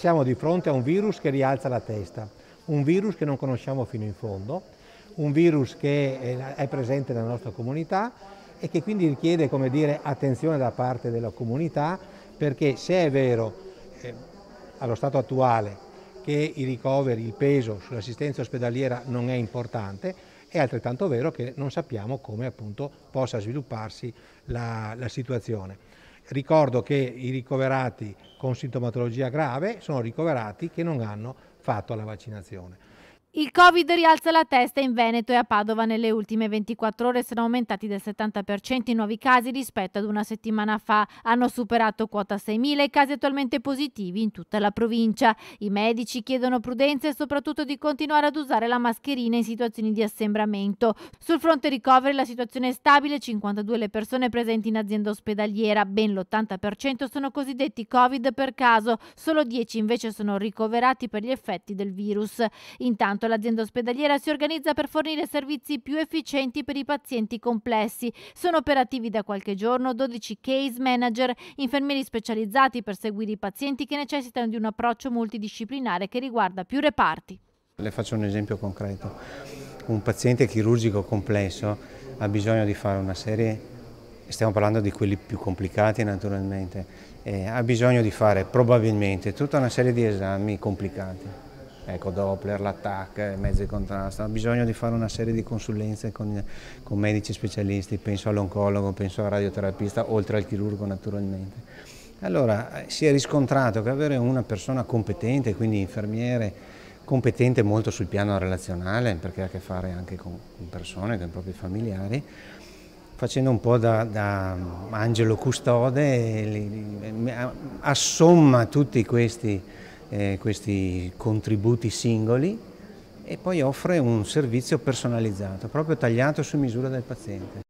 Siamo di fronte a un virus che rialza la testa, un virus che non conosciamo fino in fondo, un virus che eh, è presente nella nostra comunità e che quindi richiede dire, attenzione da parte della comunità perché se è vero eh, allo stato attuale che i ricoveri, il peso sull'assistenza ospedaliera non è importante, è altrettanto vero che non sappiamo come appunto, possa svilupparsi la, la situazione. Ricordo che i ricoverati con sintomatologia grave sono ricoverati che non hanno fatto la vaccinazione. Il Covid rialza la testa in Veneto e a Padova nelle ultime 24 ore sono aumentati del 70% i nuovi casi rispetto ad una settimana fa. Hanno superato quota 6.000 i casi attualmente positivi in tutta la provincia. I medici chiedono prudenza e soprattutto di continuare ad usare la mascherina in situazioni di assembramento. Sul fronte ricoveri la situazione è stabile, 52 le persone presenti in azienda ospedaliera, ben l'80% sono cosiddetti Covid per caso, solo 10 invece sono ricoverati per gli effetti del virus. Intanto Pertanto l'azienda ospedaliera si organizza per fornire servizi più efficienti per i pazienti complessi. Sono operativi da qualche giorno 12 case manager, infermieri specializzati per seguire i pazienti che necessitano di un approccio multidisciplinare che riguarda più reparti. Le faccio un esempio concreto. Un paziente chirurgico complesso ha bisogno di fare una serie stiamo parlando di quelli più complicati naturalmente, eh, ha bisogno di fare probabilmente tutta una serie di esami complicati ecco, Doppler, l'attacco, eh, mezzo di contrasto, ha bisogno di fare una serie di consulenze con, con medici specialisti, penso all'oncologo, penso al radioterapista, oltre al chirurgo naturalmente. Allora eh, si è riscontrato che avere una persona competente, quindi infermiere, competente molto sul piano relazionale, perché ha a che fare anche con, con persone, con i propri familiari, facendo un po' da, da mm, angelo custode, li, li, eh, assomma tutti questi eh, questi contributi singoli e poi offre un servizio personalizzato, proprio tagliato su misura del paziente.